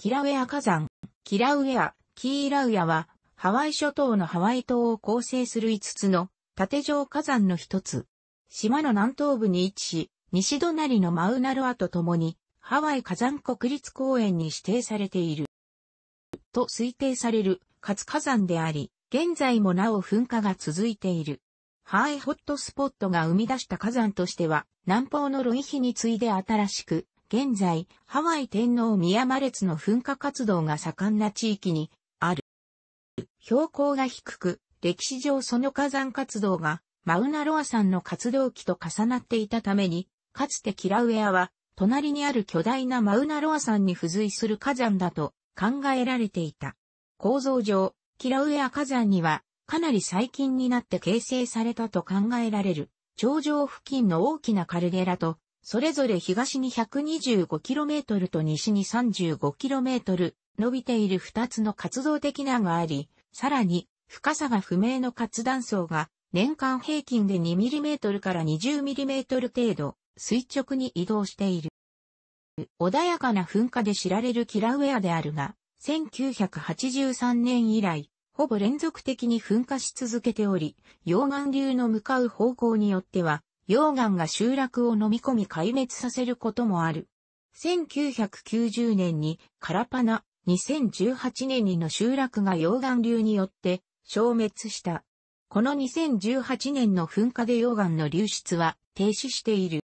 キラウェア火山。キラウェア、キーラウヤは、ハワイ諸島のハワイ島を構成する5つの縦状火山の一つ。島の南東部に位置し、西隣のマウナロアと共に、ハワイ火山国立公園に指定されている。と推定される活火山であり、現在もなお噴火が続いている。ハワイホットスポットが生み出した火山としては、南方のロイヒに次いで新しく、現在、ハワイ天皇宮間列の噴火活動が盛んな地域にある。標高が低く、歴史上その火山活動がマウナロア山の活動期と重なっていたために、かつてキラウエアは、隣にある巨大なマウナロア山に付随する火山だと考えられていた。構造上、キラウエア火山には、かなり最近になって形成されたと考えられる、頂上付近の大きなカルデラとそれぞれ東に 125km と西に 35km 伸びている2つの活動的ながあり、さらに深さが不明の活断層が年間平均で 2mm から 20mm 程度垂直に移動している。穏やかな噴火で知られるキラウエアであるが、1983年以来、ほぼ連続的に噴火し続けており、溶岩流の向かう方向によっては、溶岩が集落を飲み込み壊滅させることもある。1990年にカラパナ、2018年にの集落が溶岩流によって消滅した。この2018年の噴火で溶岩の流出は停止している。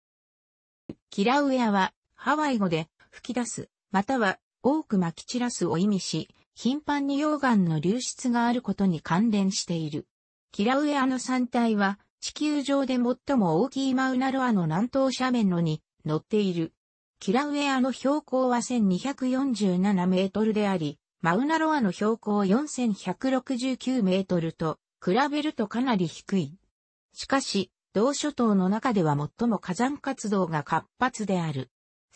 キラウエアはハワイ語で吹き出す、または多く撒き散らすを意味し、頻繁に溶岩の流出があることに関連している。キラウエアの山体は地球上で最も大きいマウナロアの南東斜面のに乗っている。キラウエアの標高は1247メートルであり、マウナロアの標高4169メートルと比べるとかなり低い。しかし、同諸島の中では最も火山活動が活発である。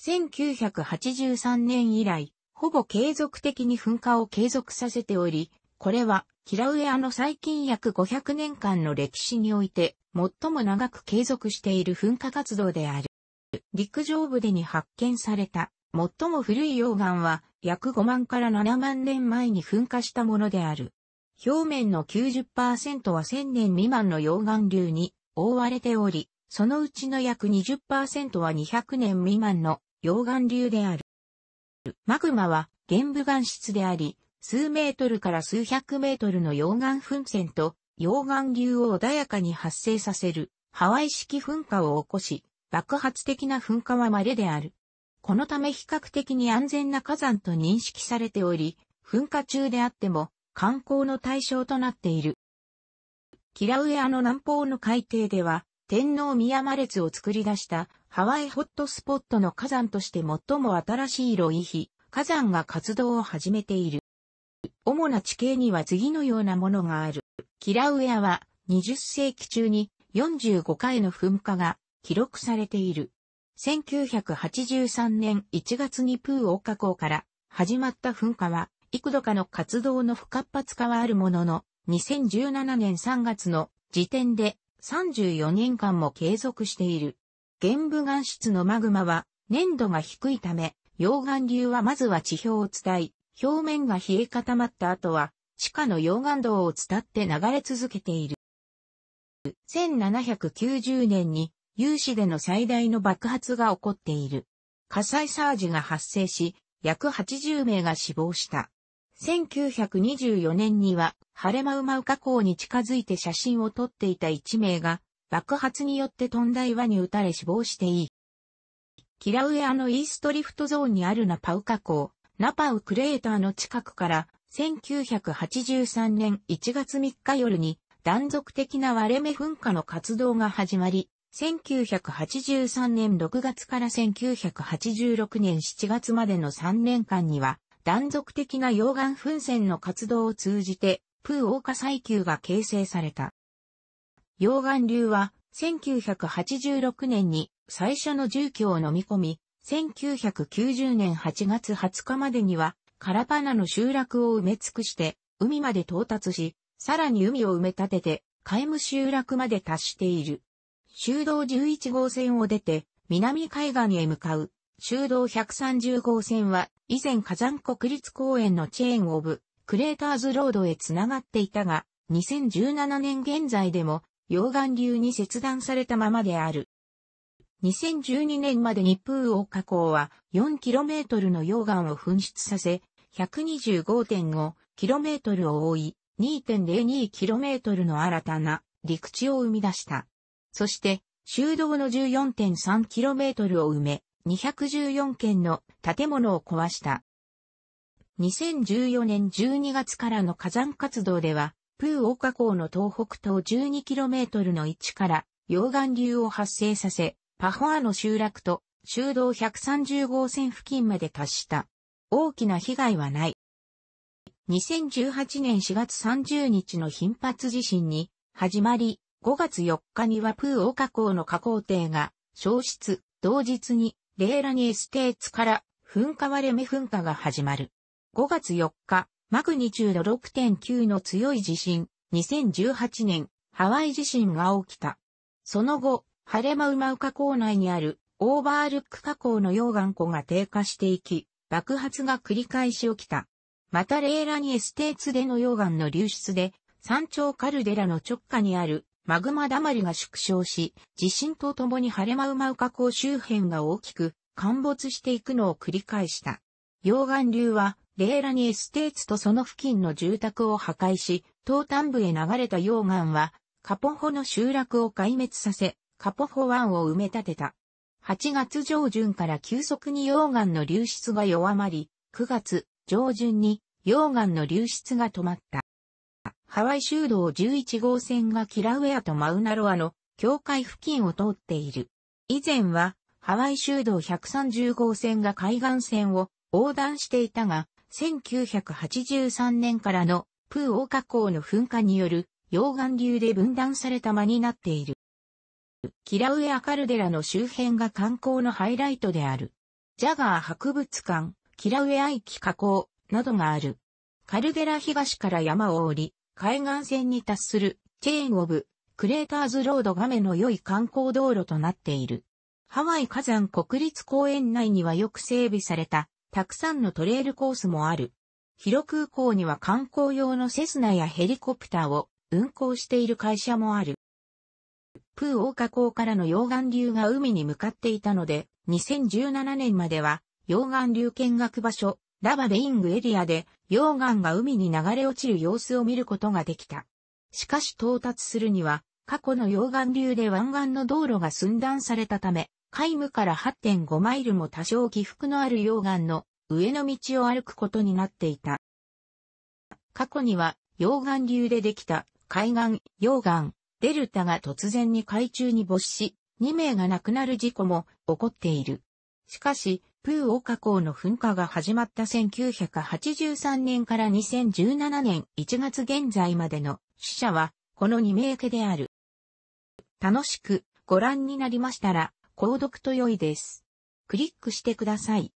1983年以来、ほぼ継続的に噴火を継続させており、これは、キラウエアの最近約500年間の歴史において、最も長く継続している噴火活動である。陸上部でに発見された、最も古い溶岩は、約5万から7万年前に噴火したものである。表面の90%は1000年未満の溶岩流に覆われており、そのうちの約20%は200年未満の溶岩流である。マグマは玄武岩質であり、数メートルから数百メートルの溶岩噴泉と溶岩流を穏やかに発生させるハワイ式噴火を起こし、爆発的な噴火は稀である。このため比較的に安全な火山と認識されており、噴火中であっても観光の対象となっている。キラウエアの南方の海底では、天皇宮間列を作り出したハワイホットスポットの火山として最も新しいロい火山が活動を始めている。主な地形には次のようなものがある。キラウエアは20世紀中に45回の噴火が記録されている。1983年1月にプーオ火口から始まった噴火は幾度かの活動の不活発化はあるものの2017年3月の時点で34年間も継続している。玄武岩質のマグマは粘度が低いため、溶岩流はまずは地表を伝い、表面が冷え固まった後は、地下の溶岩道を伝って流れ続けている。1790年に、有志での最大の爆発が起こっている。火災サージが発生し、約80名が死亡した。1924年には、ハレマウマウ火口に近づいて写真を撮っていた1名が、爆発によって飛んだ岩に撃たれ死亡していい。キラウエアのイーストリフトゾーンにあるナパウカ港、ナパウクレーターの近くから1983年1月3日夜に断続的な割れ目噴火の活動が始まり、1983年6月から1986年7月までの3年間には、断続的な溶岩噴泉の活動を通じて、プーオーカ最が形成された。溶岩流は、1986年に最初の住居を飲み込み、1990年8月20日までには、カラパナの集落を埋め尽くして、海まで到達し、さらに海を埋め立てて、海無集落まで達している。修道11号線を出て、南海岸へ向かう、修道130号線は、以前火山国立公園のチェーンオブ、クレーターズロードへ繋がっていたが、2017年現在でも、溶岩流に切断されたままである。2012年までにプーオ火口は 4km の溶岩を噴出させ、125.5km を覆い、2.02km の新たな陸地を生み出した。そして、修道の 14.3km を埋め、214件の建物を壊した。2014年12月からの火山活動では、プーオ火口の東北東 12km の位置から溶岩流を発生させ、パホアの集落と修道130号線付近まで達した。大きな被害はない。2018年4月30日の頻発地震に始まり、5月4日にはプーオカ港の加工艇が消失、同日にレーラニエステーツから噴火割れ目噴火が始まる。5月4日、マグニチュード6.9の強い地震、2018年、ハワイ地震が起きた。その後、ハレマウマウカ港内にあるオーバールック河口の溶岩湖が低下していき、爆発が繰り返し起きた。またレーラニエステーツでの溶岩の流出で、山頂カルデラの直下にあるマグマだまりが縮小し、地震とともにハレマウマウカ港周辺が大きく陥没していくのを繰り返した。溶岩流は、レーラニエステーツとその付近の住宅を破壊し、東端部へ流れた溶岩は、カポホの集落を壊滅させ、カポホ湾を埋め立てた。8月上旬から急速に溶岩の流出が弱まり、9月上旬に溶岩の流出が止まった。ハワイ州道11号線がキラウェアとマウナロアの境界付近を通っている。以前はハワイ州道130号線が海岸線を横断していたが、1983年からのプーオーカ口の噴火による溶岩流で分断された間になっている。キラウエアカルデラの周辺が観光のハイライトである。ジャガー博物館、キラウエア域河口などがある。カルデラ東から山を降り、海岸線に達するチェーンオブクレーターズロードが目の良い観光道路となっている。ハワイ火山国立公園内にはよく整備されたたくさんのトレイルコースもある。広空港には観光用のセスナやヘリコプターを運航している会社もある。プー大ー港口からの溶岩流が海に向かっていたので、2017年までは溶岩流見学場所、ラバベイングエリアで溶岩が海に流れ落ちる様子を見ることができた。しかし到達するには、過去の溶岩流で湾岸の道路が寸断されたため、海無から8.5マイルも多少起伏のある溶岩の上の道を歩くことになっていた。過去には溶岩流でできた海岸、溶岩、デルタが突然に海中に没し、2名が亡くなる事故も起こっている。しかし、プーオ火口の噴火が始まった1983年から2017年1月現在までの死者はこの2名家である。楽しくご覧になりましたら、購読と良いです。クリックしてください。